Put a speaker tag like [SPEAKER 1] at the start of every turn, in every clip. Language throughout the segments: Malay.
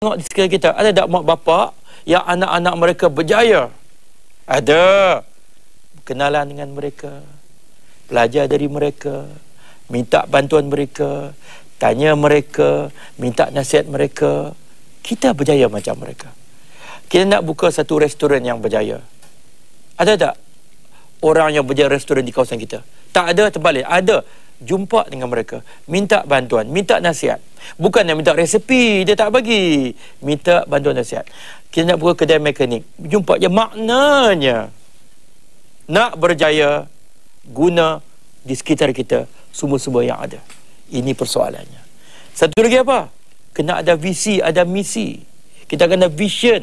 [SPEAKER 1] Tengok di sekitar kita, ada tak mak bapak yang anak-anak mereka berjaya? Ada. Kenalan dengan mereka. Belajar dari mereka. Minta bantuan mereka. Tanya mereka. Minta nasihat mereka. Kita berjaya macam mereka. Kita nak buka satu restoran yang berjaya. Ada tak orang yang berjaya restoran di kawasan kita? Tak ada, terbalik. Ada. Jumpa dengan mereka. Minta bantuan. Minta nasihat. Bukan yang minta resepi dia tak bagi. Minta bantuan nasihat. Kita nak buka kedai mekanik. Jumpa je maknanya. Nak berjaya guna di sekitar kita semua-semua yang ada. Ini persoalannya. Satu lagi apa? Kena ada visi, ada misi. Kita kena vision.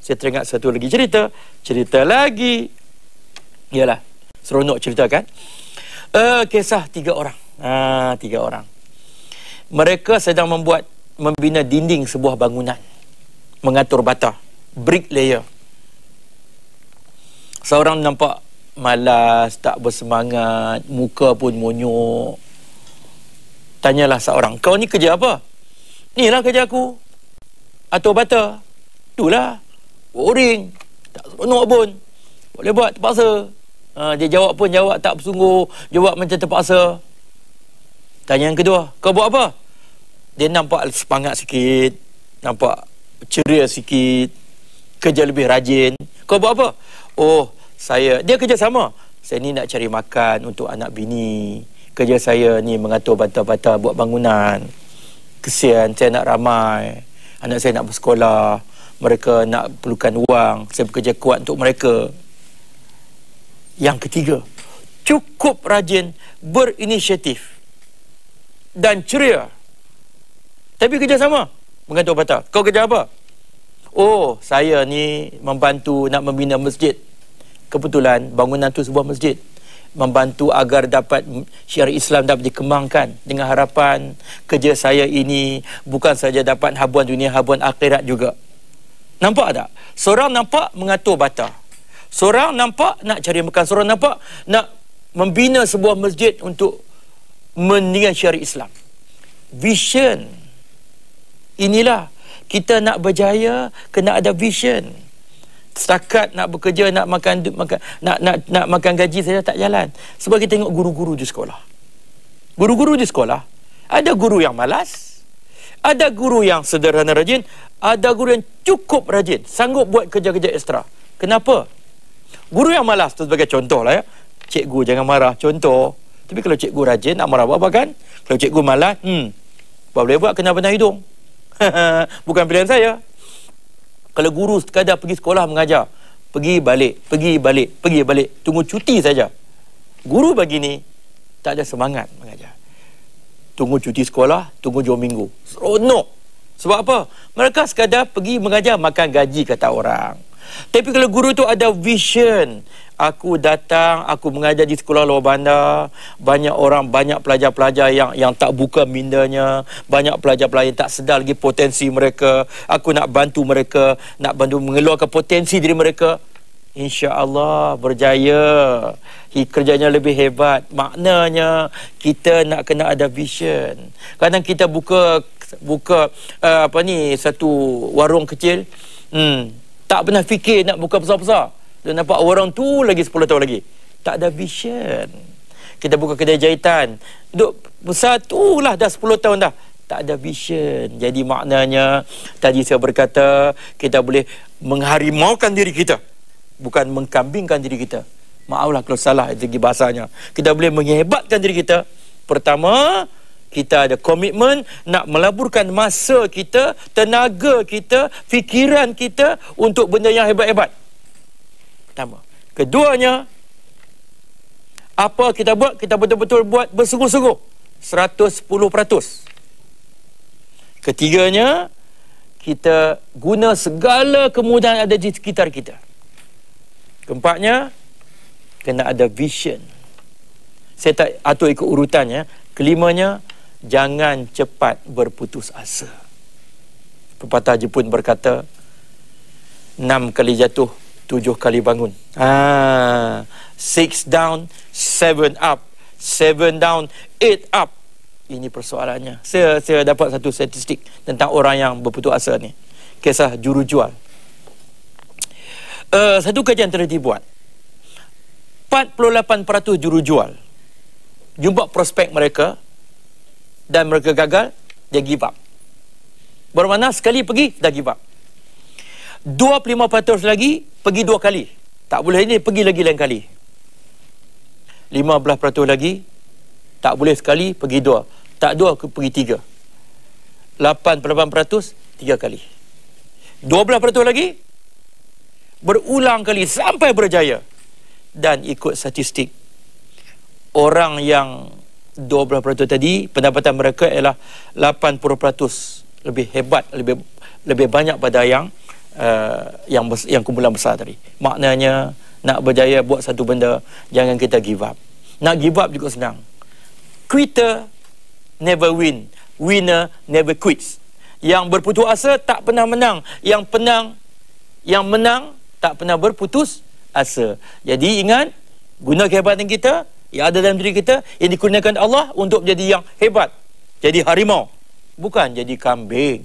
[SPEAKER 1] Saya teringat satu lagi cerita. Cerita lagi. Yalah. Seronok cerita kan? Uh, eh, kisah tiga orang. Ah, tiga orang mereka sedang membuat membina dinding sebuah bangunan mengatur bata brick layer seorang nampak malas tak bersemangat muka pun monyok tanyalah seorang kau ni kerja apa inilah kerja aku atur bata itulah boring tak seronok pun boleh buat terpaksa ha, dia jawab pun jawab tak bersungguh jawab macam terpaksa Tanya yang kedua, kau buat apa? Dia nampak semangat sikit, nampak ceria sikit, kerja lebih rajin. Kau buat apa? Oh, saya, dia kerja sama. Saya ni nak cari makan untuk anak bini. Kerja saya ni mengatur bata-bata buat bangunan. Kesian, saya nak ramai. Anak saya nak bersekolah. Mereka nak perlukan wang. Saya bekerja kuat untuk mereka. Yang ketiga, cukup rajin berinisiatif dan ceria. Tapi kerja kerjasama. Mengantuk patah. Kau kerja apa? Oh, saya ni membantu nak membina masjid. Kebetulan bangunan tu sebuah masjid. Membantu agar dapat syiar Islam dapat dikembangkan dengan harapan kerja saya ini bukan saja dapat habuan dunia, habuan akhirat juga. Nampak tak? Seorang nampak mengatur bata. Seorang nampak nak cari makan. Seorang nampak nak membina sebuah masjid untuk meninggalkan syariat Islam. Vision. Inilah kita nak berjaya kena ada vision. Setakat nak bekerja, nak makan makan nak nak nak makan gaji saja tak jalan. Sebab kita tengok guru-guru di sekolah. Guru-guru di sekolah, ada guru yang malas, ada guru yang sederhana rajin, ada guru yang cukup rajin, sanggup buat kerja-kerja ekstra. Kenapa? Guru yang malas tu sebagai contoh lah ya. Cikgu jangan marah, contoh. Tapi kalau cikgu rajin nak merawat apa kan? Kalau cikgu malas, hmm. Apa boleh buat kena benda hidung. Bukan pilihan saya. Kalau guru sekadar pergi sekolah mengajar, pergi balik, pergi balik, pergi balik, tunggu cuti saja. Guru bagi ni tak ada semangat mengajar. Tunggu cuti sekolah, tunggu dua minggu. Seronok. Sebab apa? Mereka sekadar pergi mengajar makan gaji kata orang. Tapi kalau guru tu ada vision, aku datang aku mengajar di sekolah luar bandar banyak orang banyak pelajar-pelajar yang yang tak buka mindanya banyak pelajar-pelajar yang tak sedar lagi potensi mereka aku nak bantu mereka nak bantu mengeluarkan potensi diri mereka insya-Allah berjaya kerjanya lebih hebat maknanya kita nak kena ada vision kadang kita buka buka uh, apa ni satu warung kecil hmm tak pernah fikir nak buka besar-besar dia nampak orang tu lagi 10 tahun lagi. Tak ada vision. Kita buka kedai jahitan. Duduk besar tu lah dah 10 tahun dah. Tak ada vision. Jadi maknanya tadi saya berkata kita boleh mengharimaukan diri kita. Bukan mengkambingkan diri kita. Maaflah kalau salah itu segi bahasanya. Kita boleh menghebatkan diri kita. Pertama, kita ada komitmen nak melaburkan masa kita, tenaga kita, fikiran kita untuk benda yang hebat-hebat. Pertama. Keduanya, apa kita buat? Kita betul-betul buat bersungguh-sungguh. 110%. Ketiganya, kita guna segala kemudahan ada di sekitar kita. Keempatnya, kena ada vision. Saya tak atur ikut urutan ya. Kelimanya, jangan cepat berputus asa. Pepatah Jepun berkata, enam kali jatuh, tujuh kali bangun. Ah, six down, seven up. Seven down, eight up. Ini persoalannya. Saya, saya dapat satu statistik tentang orang yang berputus asa ni. Kisah juru jual. Uh, satu kajian telah dibuat. 48% juru jual jumpa prospek mereka dan mereka gagal, dia give up. Bermana sekali pergi, dah give up. 25% lagi pergi dua kali. Tak boleh ini pergi lagi lain kali. 15% lagi tak boleh sekali pergi dua. Tak dua pergi tiga. 8% tiga kali. 12% lagi berulang kali sampai berjaya. Dan ikut statistik orang yang 12% tadi pendapatan mereka ialah 80% lebih hebat lebih lebih banyak pada yang uh, yang bes, yang kumpulan besar tadi. Maknanya nak berjaya buat satu benda jangan kita give up. Nak give up juga senang. Quitter never win, winner never quits. Yang berputus asa tak pernah menang, yang penang yang menang tak pernah berputus asa. Jadi ingat guna kehebatan kita yang ada dalam diri kita yang dikurniakan Allah untuk menjadi yang hebat. Jadi harimau bukan jadi kambing.